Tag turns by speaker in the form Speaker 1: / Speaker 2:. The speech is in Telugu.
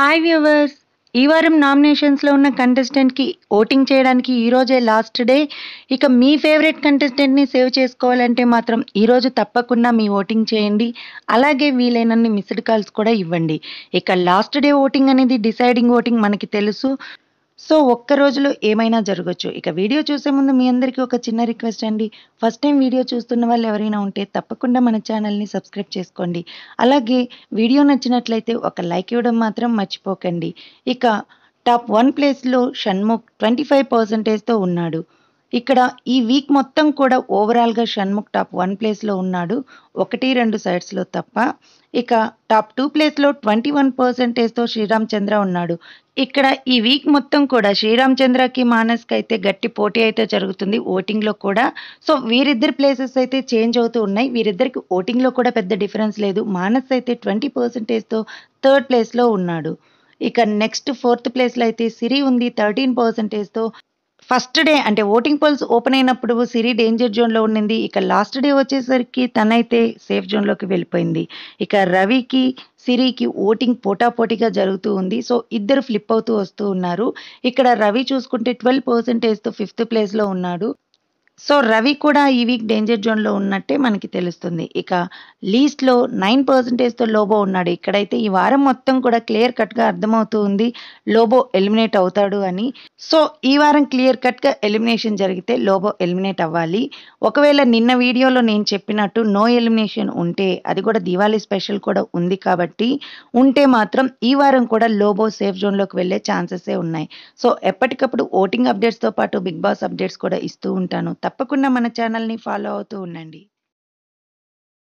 Speaker 1: హాయ్ వ్యూవర్స్ ఈ వారం నామినేషన్స్లో ఉన్న కంటెస్టెంట్కి ఓటింగ్ చేయడానికి ఈరోజే లాస్ట్ డే ఇక మీ ఫేవరెట్ కంటెస్టెంట్ని సేవ్ చేసుకోవాలంటే మాత్రం ఈరోజు తప్పకుండా మీ ఓటింగ్ చేయండి అలాగే వీలైనన్ని మిస్డ్ కాల్స్ కూడా ఇవ్వండి ఇక లాస్ట్ డే ఓటింగ్ అనేది డిసైడింగ్ ఓటింగ్ మనకి తెలుసు సో ఒక్క రోజులో ఏమైనా జరగచ్చు ఇక వీడియో చూసే ముందు మీ అందరికీ ఒక చిన్న రిక్వెస్ట్ అండి ఫస్ట్ టైం వీడియో చూస్తున్న వాళ్ళు ఎవరైనా ఉంటే తప్పకుండా మన ఛానల్ని సబ్స్క్రైబ్ చేసుకోండి అలాగే వీడియో నచ్చినట్లయితే ఒక లైక్ ఇవ్వడం మాత్రం మర్చిపోకండి ఇక టాప్ వన్ ప్లేస్లో షణ్ముఖ్ ట్వంటీ ఫైవ్ పర్సంటేజ్తో ఉన్నాడు ఇక్కడ ఈ వీక్ మొత్తం కూడా ఓవరాల్గా షణ్ముఖ్ టాప్ వన్ ప్లేస్లో ఉన్నాడు ఒకటి రెండు సైడ్స్లో తప్ప ఇక టాప్ టూ ప్లేస్లో ట్వంటీ వన్ పర్సెంటేజ్తో శ్రీరామ్ చంద్ర ఉన్నాడు ఇక్కడ ఈ వీక్ మొత్తం కూడా శ్రీరామ్ చంద్రకి మానస్కి అయితే గట్టి పోటీ అయితే జరుగుతుంది ఓటింగ్లో కూడా సో వీరిద్దరి ప్లేసెస్ అయితే చేంజ్ అవుతూ ఉన్నాయి వీరిద్దరికి ఓటింగ్లో కూడా పెద్ద డిఫరెన్స్ లేదు మానస్ అయితే ట్వంటీ పర్సెంటేజ్తో థర్డ్ ప్లేస్లో ఉన్నాడు ఇక నెక్స్ట్ ఫోర్త్ ప్లేస్లో అయితే సిరి ఉంది థర్టీన్ పర్సెంటేజ్తో ఫస్ట్ డే అంటే ఓటింగ్ పోల్స్ ఓపెన్ అయినప్పుడు సిరి డేంజర్ జోన్లో ఉండింది ఇక లాస్ట్ డే వచ్చేసరికి తనైతే సేఫ్ జోన్లోకి వెళ్ళిపోయింది ఇక రవికి సిరికి ఓటింగ్ పోటాపోటీగా జరుగుతూ ఉంది సో ఇద్దరు ఫ్లిప్ అవుతూ వస్తూ ఉన్నారు ఇక్కడ రవి చూసుకుంటే ట్వెల్వ్ పర్సెంటేజ్తో ఫిఫ్త్ ప్లేస్లో ఉన్నాడు సో రవి కూడా ఈ వీక్ డేంజర్ జోన్లో ఉన్నట్టే మనకి తెలుస్తుంది ఇక లీస్ట్లో నైన్ పర్సెంటేజ్తో లోబో ఉన్నాడు ఇక్కడైతే ఈ వారం మొత్తం కూడా క్లియర్ కట్గా అర్థమవుతూ ఉంది లోబో ఎలిమినేట్ అవుతాడు అని సో ఈ వారం క్లియర్ కట్గా ఎలిమినేషన్ జరిగితే లోబో ఎలిమినేట్ అవ్వాలి ఒకవేళ నిన్న వీడియోలో నేను చెప్పినట్టు నో ఎలిమినేషన్ ఉంటే అది కూడా దివాళీ స్పెషల్ కూడా ఉంది కాబట్టి ఉంటే మాత్రం ఈ వారం కూడా లోబో సేఫ్ జోన్లోకి వెళ్ళే ఛాన్సెసే ఉన్నాయి సో ఎప్పటికప్పుడు ఓటింగ్ అప్డేట్స్తో పాటు బిగ్ బాస్ అప్డేట్స్ కూడా ఇస్తూ ఉంటాను తప్పకుండా మన ఛానల్ని ఫాలో అవుతూ ఉండండి